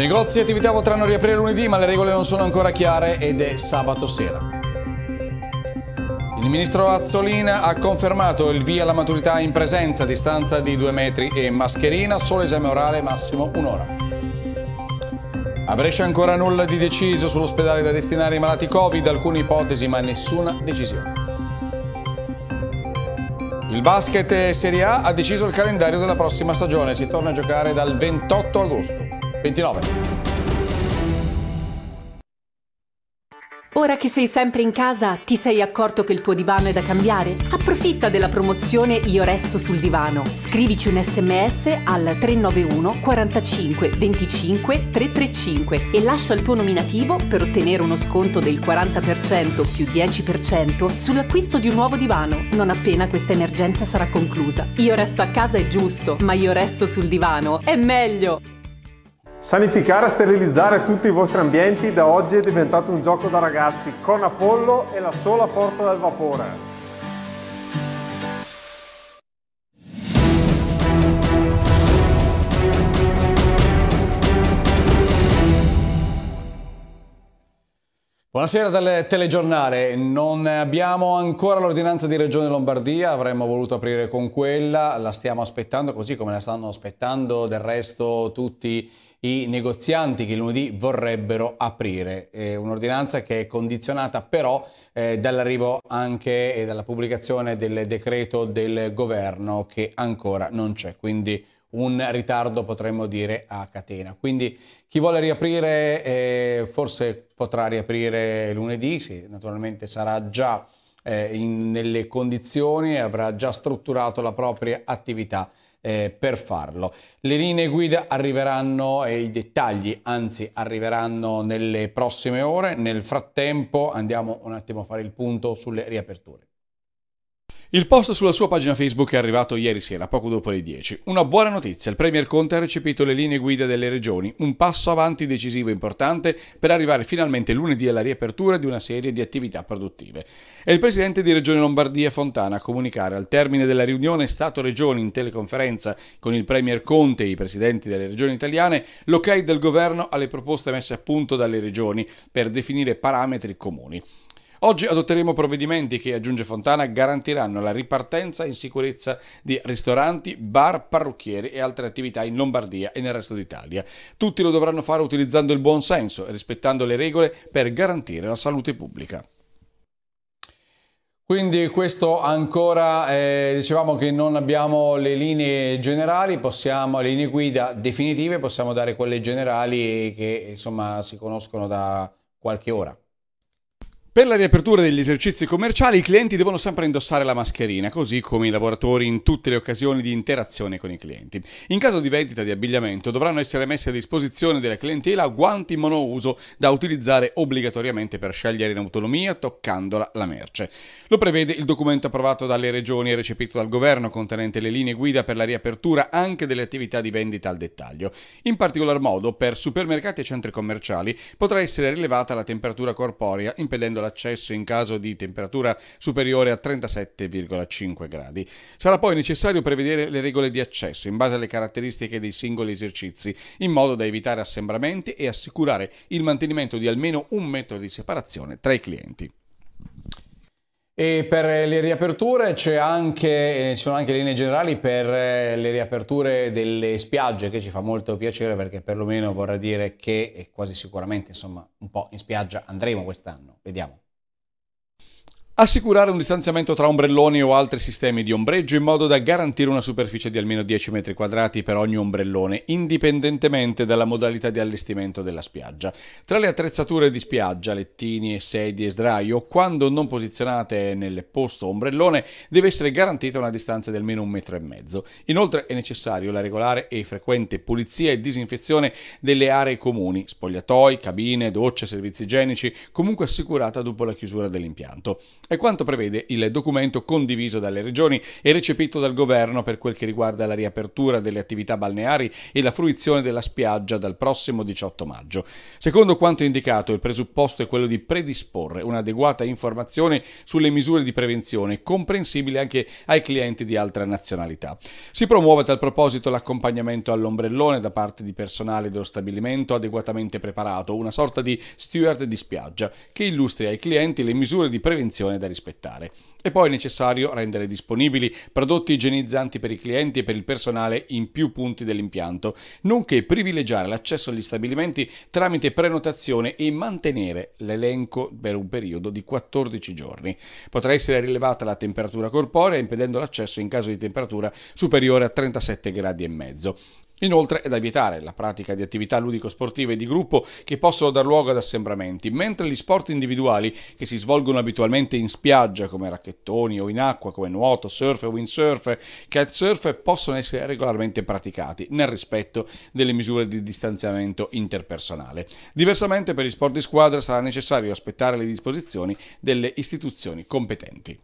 Negozi e attività potranno riaprire lunedì, ma le regole non sono ancora chiare ed è sabato sera. Il ministro Azzolina ha confermato il via alla maturità in presenza, distanza di 2 metri e mascherina, solo esame orale massimo un'ora. A Brescia ancora nulla di deciso sull'ospedale da destinare ai malati Covid, alcune ipotesi ma nessuna decisione. Il basket Serie A ha deciso il calendario della prossima stagione, si torna a giocare dal 28 agosto. 29. Ora che sei sempre in casa, ti sei accorto che il tuo divano è da cambiare? Approfitta della promozione Io resto sul divano. Scrivici un sms al 391 45 25 335 e lascia il tuo nominativo per ottenere uno sconto del 40% più 10% sull'acquisto di un nuovo divano non appena questa emergenza sarà conclusa. Io resto a casa è giusto, ma io resto sul divano è meglio! Sanificare e sterilizzare tutti i vostri ambienti da oggi è diventato un gioco da ragazzi con Apollo e la sola forza del vapore. Buonasera dal telegiornale, non abbiamo ancora l'ordinanza di Regione Lombardia, avremmo voluto aprire con quella, la stiamo aspettando così come la stanno aspettando del resto tutti i i negozianti che lunedì vorrebbero aprire. un'ordinanza che è condizionata però eh, dall'arrivo anche e dalla pubblicazione del decreto del governo che ancora non c'è, quindi un ritardo potremmo dire a catena. Quindi chi vuole riaprire eh, forse potrà riaprire lunedì, sì, naturalmente sarà già eh, in, nelle condizioni e avrà già strutturato la propria attività eh, per farlo. Le linee guida arriveranno e i dettagli, anzi, arriveranno nelle prossime ore. Nel frattempo andiamo un attimo a fare il punto sulle riaperture. Il post sulla sua pagina Facebook è arrivato ieri sera, poco dopo le 10. Una buona notizia, il Premier Conte ha recepito le linee guida delle regioni, un passo avanti decisivo e importante per arrivare finalmente lunedì alla riapertura di una serie di attività produttive. È il Presidente di Regione Lombardia Fontana a comunicare al termine della riunione Stato-Regioni in teleconferenza con il Premier Conte e i Presidenti delle regioni italiane l'ok del Governo alle proposte messe a punto dalle regioni per definire parametri comuni. Oggi adotteremo provvedimenti che, aggiunge Fontana, garantiranno la ripartenza in sicurezza di ristoranti, bar, parrucchieri e altre attività in Lombardia e nel resto d'Italia. Tutti lo dovranno fare utilizzando il buon senso e rispettando le regole per garantire la salute pubblica. Quindi questo ancora, eh, dicevamo che non abbiamo le linee generali, possiamo, le linee guida definitive, possiamo dare quelle generali che insomma si conoscono da qualche ora. Per la riapertura degli esercizi commerciali i clienti devono sempre indossare la mascherina, così come i lavoratori in tutte le occasioni di interazione con i clienti. In caso di vendita di abbigliamento dovranno essere messi a disposizione della clientela guanti monouso da utilizzare obbligatoriamente per scegliere in autonomia toccandola la merce. Lo prevede il documento approvato dalle regioni e recepito dal governo contenente le linee guida per la riapertura anche delle attività di vendita al dettaglio. In particolar modo per supermercati e centri commerciali potrà essere rilevata la temperatura corporea impedendo la l'accesso in caso di temperatura superiore a 37,5 gradi. Sarà poi necessario prevedere le regole di accesso in base alle caratteristiche dei singoli esercizi, in modo da evitare assembramenti e assicurare il mantenimento di almeno un metro di separazione tra i clienti. E per eh, le riaperture c'è anche, eh, ci sono anche linee generali per eh, le riaperture delle spiagge che ci fa molto piacere perché perlomeno vorrà dire che quasi sicuramente insomma un po' in spiaggia andremo quest'anno. Vediamo. Assicurare un distanziamento tra ombrelloni o altri sistemi di ombreggio in modo da garantire una superficie di almeno 10 m2 per ogni ombrellone, indipendentemente dalla modalità di allestimento della spiaggia. Tra le attrezzature di spiaggia, lettini, sedie e sdraio, quando non posizionate nel posto ombrellone, deve essere garantita una distanza di almeno un metro e mezzo. Inoltre è necessario la regolare e frequente pulizia e disinfezione delle aree comuni, spogliatoi, cabine, docce, servizi igienici, comunque assicurata dopo la chiusura dell'impianto. È quanto prevede il documento condiviso dalle regioni e recepito dal governo per quel che riguarda la riapertura delle attività balneari e la fruizione della spiaggia dal prossimo 18 maggio. Secondo quanto indicato, il presupposto è quello di predisporre un'adeguata informazione sulle misure di prevenzione, comprensibile anche ai clienti di altra nazionalità. Si promuove a tal proposito l'accompagnamento all'ombrellone da parte di personale dello stabilimento adeguatamente preparato, una sorta di steward di spiaggia, che illustri ai clienti le misure di prevenzione da rispettare. E poi è necessario rendere disponibili prodotti igienizzanti per i clienti e per il personale in più punti dell'impianto, nonché privilegiare l'accesso agli stabilimenti tramite prenotazione e mantenere l'elenco per un periodo di 14 giorni. Potrà essere rilevata la temperatura corporea impedendo l'accesso in caso di temperatura superiore a 37 gradi e mezzo. Inoltre è da vietare la pratica di attività ludico-sportive di gruppo che possono dar luogo ad assembramenti, mentre gli sport individuali che si svolgono abitualmente in spiaggia come racchettoni o in acqua come nuoto, surf, windsurf, kitesurf possono essere regolarmente praticati nel rispetto delle misure di distanziamento interpersonale. Diversamente per gli sport di squadra sarà necessario aspettare le disposizioni delle istituzioni competenti.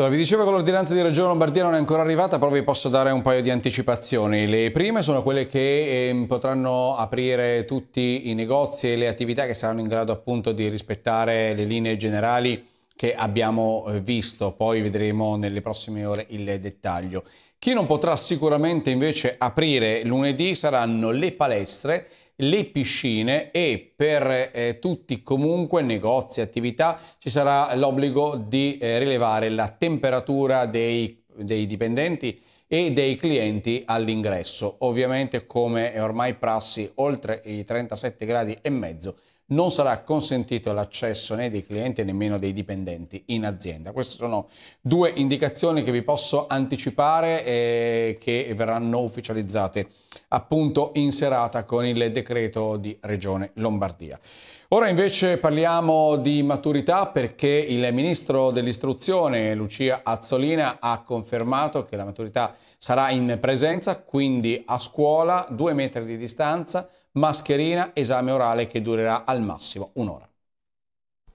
Allora, vi dicevo che l'ordinanza di Regione Lombardia non è ancora arrivata, però vi posso dare un paio di anticipazioni. Le prime sono quelle che eh, potranno aprire tutti i negozi e le attività che saranno in grado appunto di rispettare le linee generali che abbiamo eh, visto, poi vedremo nelle prossime ore il dettaglio. Chi non potrà sicuramente invece aprire lunedì saranno le palestre le piscine e per eh, tutti comunque negozi, attività ci sarà l'obbligo di eh, rilevare la temperatura dei, dei dipendenti e dei clienti all'ingresso. Ovviamente come è ormai prassi oltre i 37 gradi e mezzo non sarà consentito l'accesso né dei clienti nemmeno dei dipendenti in azienda. Queste sono due indicazioni che vi posso anticipare e che verranno ufficializzate appunto in serata con il decreto di Regione Lombardia. Ora invece parliamo di maturità perché il ministro dell'istruzione Lucia Azzolina ha confermato che la maturità sarà in presenza, quindi a scuola, due metri di distanza, mascherina, esame orale che durerà al massimo un'ora.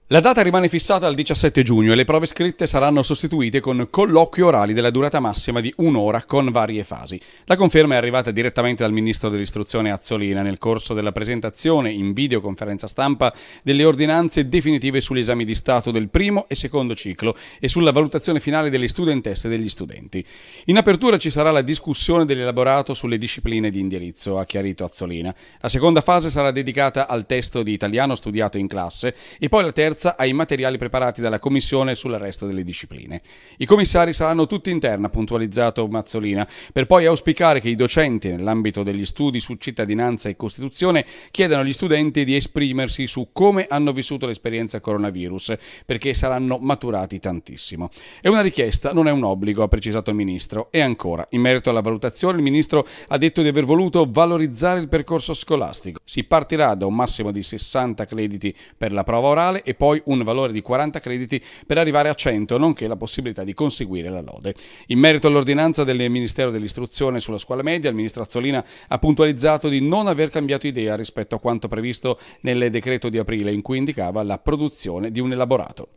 La data rimane fissata al 17 giugno e le prove scritte saranno sostituite con colloqui orali della durata massima di un'ora con varie fasi. La conferma è arrivata direttamente dal ministro dell'istruzione Azzolina nel corso della presentazione in videoconferenza stampa delle ordinanze definitive sugli esami di Stato del primo e secondo ciclo e sulla valutazione finale delle studentesse e degli studenti. In apertura ci sarà la discussione dell'elaborato sulle discipline di indirizzo, ha chiarito Azzolina. La seconda fase sarà dedicata al testo di italiano studiato in classe e poi la terza terza ai materiali preparati dalla Commissione sul resto delle discipline. I commissari saranno tutti in terna, puntualizzato Mazzolina, per poi auspicare che i docenti, nell'ambito degli studi su cittadinanza e Costituzione, chiedano agli studenti di esprimersi su come hanno vissuto l'esperienza coronavirus, perché saranno maturati tantissimo. È una richiesta, non è un obbligo, ha precisato il Ministro. E ancora, in merito alla valutazione, il Ministro ha detto di aver voluto valorizzare il percorso scolastico. Si partirà da un massimo di 60 crediti per la prova orale e poi poi un valore di 40 crediti per arrivare a 100, nonché la possibilità di conseguire la lode. In merito all'ordinanza del Ministero dell'Istruzione sulla scuola media, il ministro Azzolina ha puntualizzato di non aver cambiato idea rispetto a quanto previsto nel decreto di aprile, in cui indicava la produzione di un elaborato.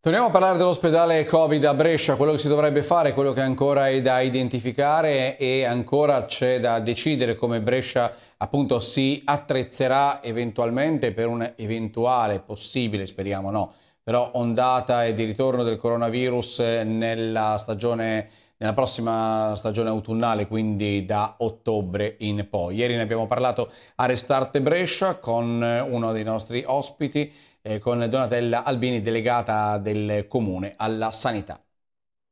Torniamo a parlare dell'ospedale Covid a Brescia, quello che si dovrebbe fare, quello che ancora è da identificare e ancora c'è da decidere come Brescia appunto si attrezzerà eventualmente per un'eventuale, possibile, speriamo no, però ondata e di ritorno del coronavirus nella stagione nella prossima stagione autunnale, quindi da ottobre in poi. Ieri ne abbiamo parlato a Restart Brescia con uno dei nostri ospiti, eh, con Donatella Albini, delegata del Comune alla Sanità.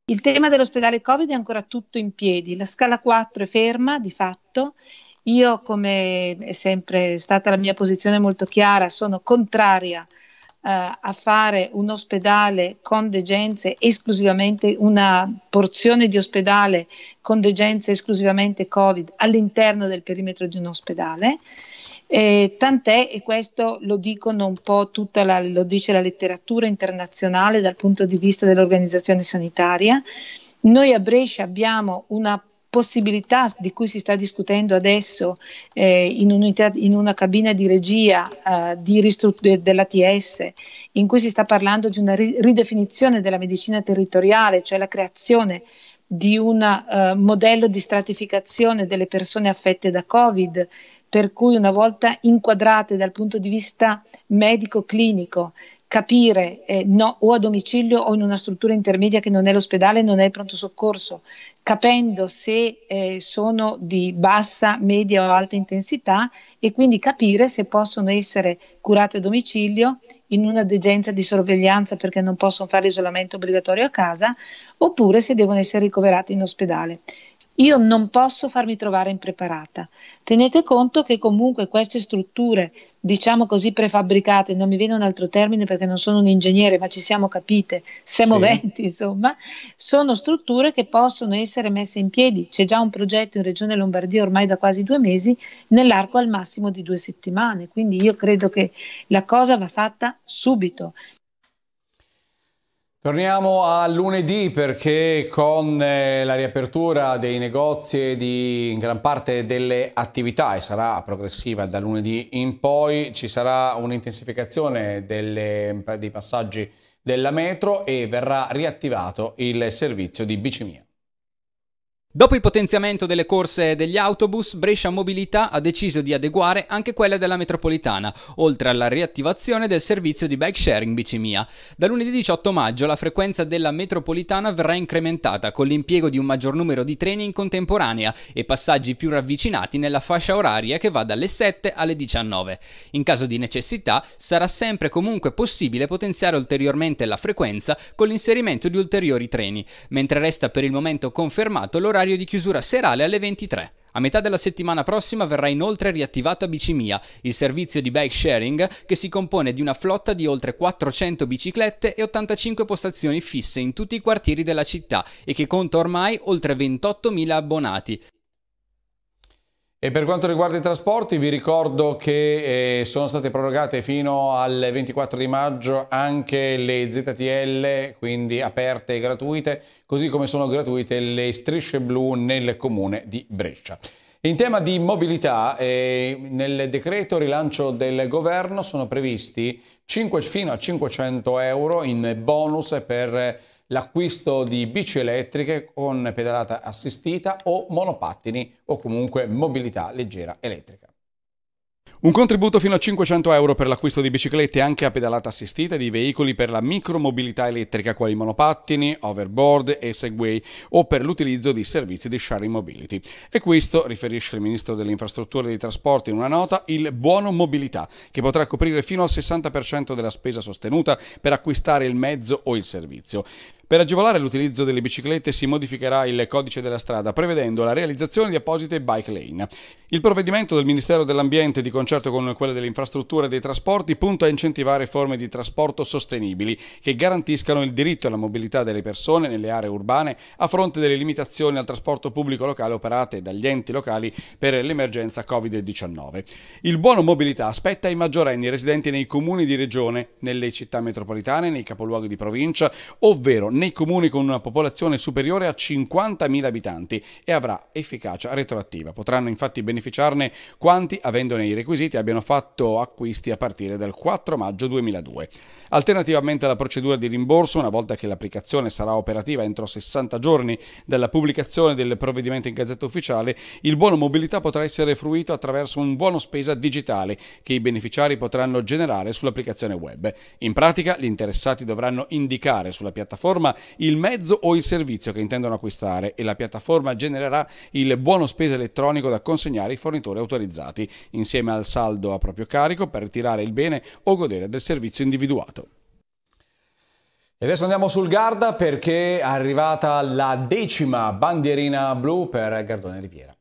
Il tema dell'ospedale Covid è ancora tutto in piedi, la scala 4 è ferma di fatto. Io, come è sempre stata la mia posizione molto chiara, sono contraria eh, a fare un ospedale con degenze esclusivamente, una porzione di ospedale con degenze esclusivamente Covid all'interno del perimetro di un ospedale. Eh, tant'è, e questo lo dicono un po' tutta la, lo dice la letteratura internazionale dal punto di vista dell'organizzazione sanitaria, noi a Brescia abbiamo una possibilità di cui si sta discutendo adesso eh, in, unità, in, una cabina di regia eh, di ristru- dell'ATS, in cui si sta parlando di una ri- ridefinizione della medicina territoriale, cioè la creazione di un eh, modello di stratificazione delle persone affette da Covid per cui una volta inquadrate dal punto di vista medico-clinico, capire eh, no, o a domicilio o in una struttura intermedia che non è l'ospedale, non è il pronto soccorso, capendo se eh, sono di bassa, media o alta intensità e quindi capire se possono essere curate a domicilio in una degenza di sorveglianza perché non possono fare l'isolamento obbligatorio a casa oppure se devono essere ricoverate in ospedale. Io non posso farmi trovare impreparata. Tenete conto che comunque queste strutture, diciamo così prefabbricate, non mi viene un altro termine perché non sono un ingegnere, ma ci siamo capite, siamo sì. venti insomma, sono strutture che possono essere messe in piedi. C'è già un progetto in Regione Lombardia ormai da quasi due mesi, nell'arco al massimo di due settimane. Quindi io credo che la cosa va fatta subito. Torniamo a lunedì perché con eh, la riapertura dei negozi e di gran parte delle attività e sarà progressiva da lunedì in poi ci sarà un'intensificazione dei passaggi della metro e verrà riattivato il servizio di bicimia. Dopo il potenziamento delle corse e degli autobus, Brescia Mobilità ha deciso di adeguare anche quelle della metropolitana, oltre alla riattivazione del servizio di bike sharing Bicimia. Da lunedì 18 maggio la frequenza della metropolitana verrà incrementata con l'impiego di un maggior numero di treni in contemporanea e passaggi più ravvicinati nella fascia oraria che va dalle 7 alle 19. In caso di necessità sarà sempre comunque possibile potenziare ulteriormente la frequenza con l'inserimento di ulteriori treni, mentre resta per il momento confermato l'orario orario di chiusura serale alle 23. A metà della settimana prossima verrà inoltre riattivata Bicimia, il servizio di bike sharing che si compone di una flotta di oltre 400 biciclette e 85 postazioni fisse in tutti i quartieri della città e che conta ormai oltre 28.000 abbonati. E per quanto riguarda i trasporti vi ricordo che eh, sono state prorogate fino al 24 di maggio anche le ZTL, quindi aperte e gratuite, così come sono gratuite le strisce blu nel comune di Brescia. In tema di mobilità, eh, nel decreto rilancio del governo sono previsti 5, fino a 500 euro in bonus per l'acquisto di bici elettriche con pedalata assistita o monopattini o comunque mobilità leggera elettrica. Un contributo fino a 500 euro per l'acquisto di biciclette anche a pedalata assistita e di veicoli per la micromobilità elettrica quali monopattini, overboard e segway o per l'utilizzo di servizi di sharing mobility. E questo, riferisce il Ministro delle Infrastrutture e dei Trasporti in una nota, il buono mobilità che potrà coprire fino al 60% della spesa sostenuta per acquistare il mezzo o il servizio. Per agevolare l'utilizzo delle biciclette si modificherà il codice della strada prevedendo la realizzazione di apposite bike lane. Il provvedimento del Ministero dell'Ambiente di concerto con quello delle infrastrutture e dei trasporti punta a incentivare forme di trasporto sostenibili che garantiscano il diritto alla mobilità delle persone nelle aree urbane a fronte delle limitazioni al trasporto pubblico locale operate dagli enti locali per l'emergenza Covid-19. Il buono mobilità spetta ai maggiorenni residenti nei comuni di regione, nelle città metropolitane, nei capoluoghi di provincia, ovvero nei comuni con una popolazione superiore a 50.000 abitanti e avrà efficacia retroattiva. Potranno infatti beneficiarne quanti, avendone i requisiti, abbiano fatto acquisti a partire dal 4 maggio 2002. Alternativamente alla procedura di rimborso, una volta che l'applicazione sarà operativa entro 60 giorni dalla pubblicazione del provvedimento in Gazzetta Ufficiale, il buono mobilità potrà essere fruito attraverso un buono spesa digitale che i beneficiari potranno generare sull'applicazione web. In pratica, gli interessati dovranno indicare sulla piattaforma conferma il mezzo o il servizio che intendono acquistare e la piattaforma genererà il buono spesa elettronico da consegnare ai fornitori autorizzati, insieme al saldo a proprio carico per ritirare il bene o godere del servizio individuato. E adesso andiamo sul Garda perché è arrivata la decima bandierina blu per Gardone Riviera.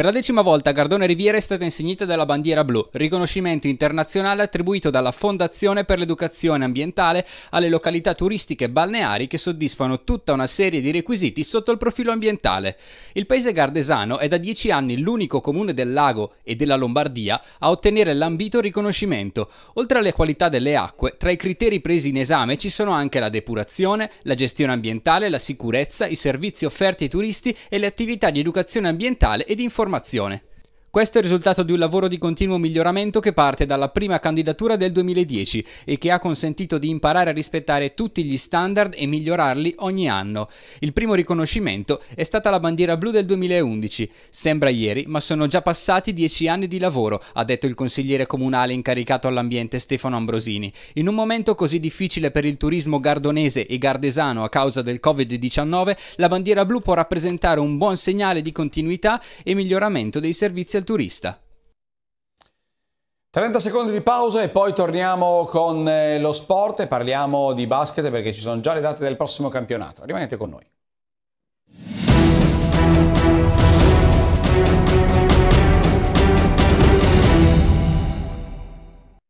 Per la decima volta Gardone Riviera è stata insignita della bandiera blu, riconoscimento internazionale attribuito dalla Fondazione per l'Educazione Ambientale alle località turistiche balneari che soddisfano tutta una serie di requisiti sotto il profilo ambientale. Il paese gardesano è da dieci anni l'unico comune del lago e della Lombardia a ottenere l'ambito riconoscimento. Oltre alle qualità delle acque, tra i criteri presi in esame ci sono anche la depurazione, la gestione ambientale, la sicurezza, i servizi offerti ai turisti e le attività di educazione ambientale ed informazione informazione. Questo è il risultato di un lavoro di continuo miglioramento che parte dalla prima candidatura del 2010 e che ha consentito di imparare a rispettare tutti gli standard e migliorarli ogni anno. Il primo riconoscimento è stata la bandiera blu del 2011. Sembra ieri, ma sono già passati dieci anni di lavoro, ha detto il consigliere comunale incaricato all'ambiente Stefano Ambrosini. In un momento così difficile per il turismo gardonese e gardesano a causa del Covid-19, la bandiera blu può rappresentare un buon segnale di continuità e miglioramento dei servizi il turista. 30 secondi di pausa e poi torniamo con eh, lo sport e parliamo di basket perché ci sono già le date del prossimo campionato. Rimanete con noi.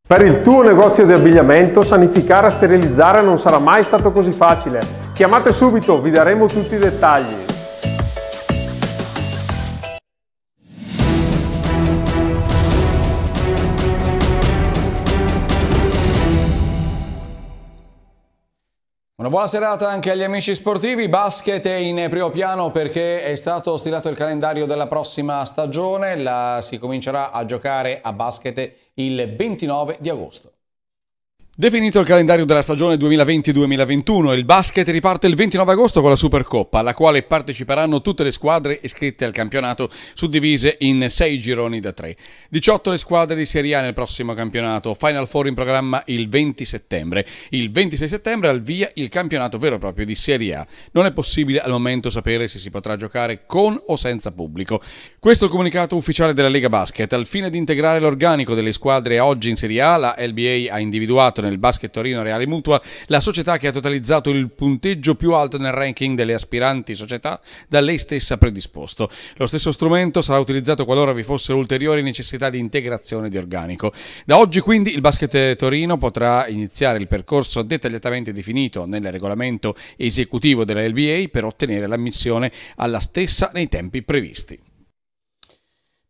Per il tuo negozio di abbigliamento, sanificare e sterilizzare non sarà mai stato così facile. Chiamate subito, vi daremo tutti i dettagli. Una buona serata anche agli amici sportivi, basket è in primo piano perché è stato stilato il calendario della prossima stagione, La si comincerà a giocare a basket il 29 di agosto. Definito il calendario della stagione 2020-2021, il basket riparte il 29 agosto con la Supercoppa, alla quale parteciperanno tutte le squadre iscritte al campionato, suddivise in 6 gironi da 3. 18 le squadre di Serie A nel prossimo campionato, Final Four in programma il 20 settembre. Il 26 settembre al via il campionato vero e proprio di Serie A. Non è possibile al momento sapere se si potrà giocare con o senza pubblico. Questo è il comunicato ufficiale della Lega Basket. Al fine di integrare l'organico delle squadre oggi in Serie A, la LBA ha individuato nel nel basket Torino Reale Mutua, la società che ha totalizzato il punteggio più alto nel ranking delle aspiranti società da lei stessa predisposto. Lo stesso strumento sarà utilizzato qualora vi fossero ulteriori necessità di integrazione di organico. Da oggi quindi il basket Torino potrà iniziare il percorso dettagliatamente definito nel regolamento esecutivo della LBA per ottenere l'ammissione alla stessa nei tempi previsti.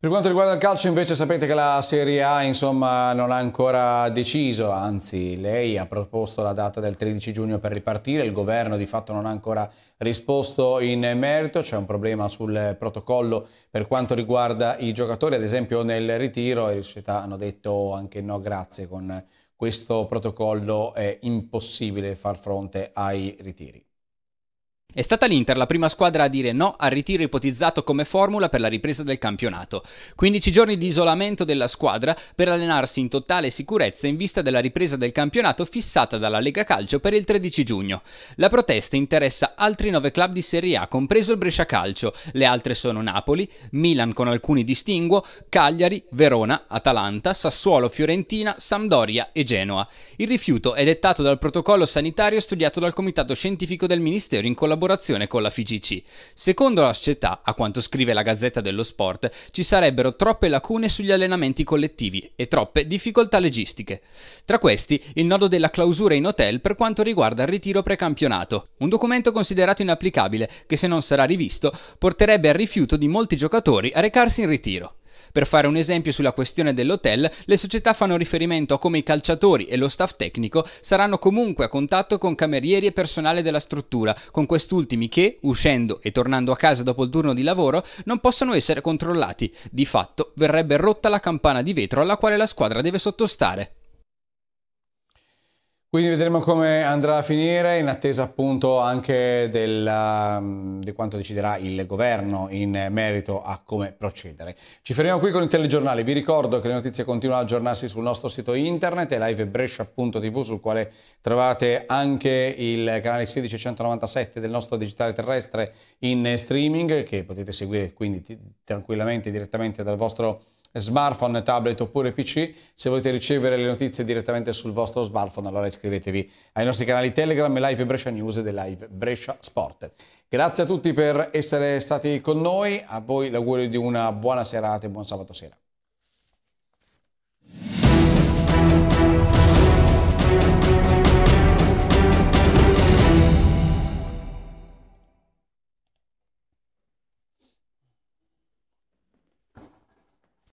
Per quanto riguarda il calcio invece sapete che la Serie A insomma, non ha ancora deciso, anzi lei ha proposto la data del 13 giugno per ripartire, il governo di fatto non ha ancora risposto in merito, c'è un problema sul protocollo per quanto riguarda i giocatori, ad esempio nel ritiro le società hanno detto anche no grazie, con questo protocollo è impossibile far fronte ai ritiri. È stata l'Inter la prima squadra a dire no al ritiro ipotizzato come formula per la ripresa del campionato. 15 giorni di isolamento della squadra per allenarsi in totale sicurezza in vista della ripresa del campionato fissata dalla Lega Calcio per il 13 giugno. La protesta interessa altri 9 club di Serie A, compreso il Brescia Calcio. Le altre sono Napoli, Milan con alcuni distinguo, Cagliari, Verona, Atalanta, Sassuolo, Fiorentina, Sampdoria e Genoa. Il rifiuto è dettato dal protocollo sanitario studiato dal Comitato Scientifico del Ministero in collaborazione collaborazione con la FIGC. Secondo la società, a quanto scrive la Gazzetta dello Sport, ci sarebbero troppe lacune sugli allenamenti collettivi e troppe difficoltà logistiche. Tra questi, il nodo della clausura in hotel per quanto riguarda il ritiro precampionato, un documento considerato inapplicabile che se non sarà rivisto porterebbe al rifiuto di molti giocatori a recarsi in ritiro. Per fare un esempio sulla questione dell'hotel, le società fanno riferimento a come i calciatori e lo staff tecnico saranno comunque a contatto con camerieri e personale della struttura, con quest'ultimi che, uscendo e tornando a casa dopo il turno di lavoro, non possono essere controllati. Di fatto verrebbe rotta la campana di vetro alla quale la squadra deve sottostare. Quindi vedremo come andrà a finire in attesa appunto anche del, um, di quanto deciderà il governo in merito a come procedere. Ci fermiamo qui con il telegiornale, vi ricordo che le notizie continuano ad aggiornarsi sul nostro sito internet livebrescia.tv sul quale trovate anche il canale 1697 del nostro digitale terrestre in streaming che potete seguire quindi tranquillamente direttamente dal vostro smartphone, tablet oppure PC. Se volete ricevere le notizie direttamente sul vostro smartphone, allora iscrivetevi ai nostri canali Telegram e Live Brescia News e Live Brescia Sport. Grazie a tutti per essere stati con noi, a voi l'augurio di una buona serata e buon sabato sera.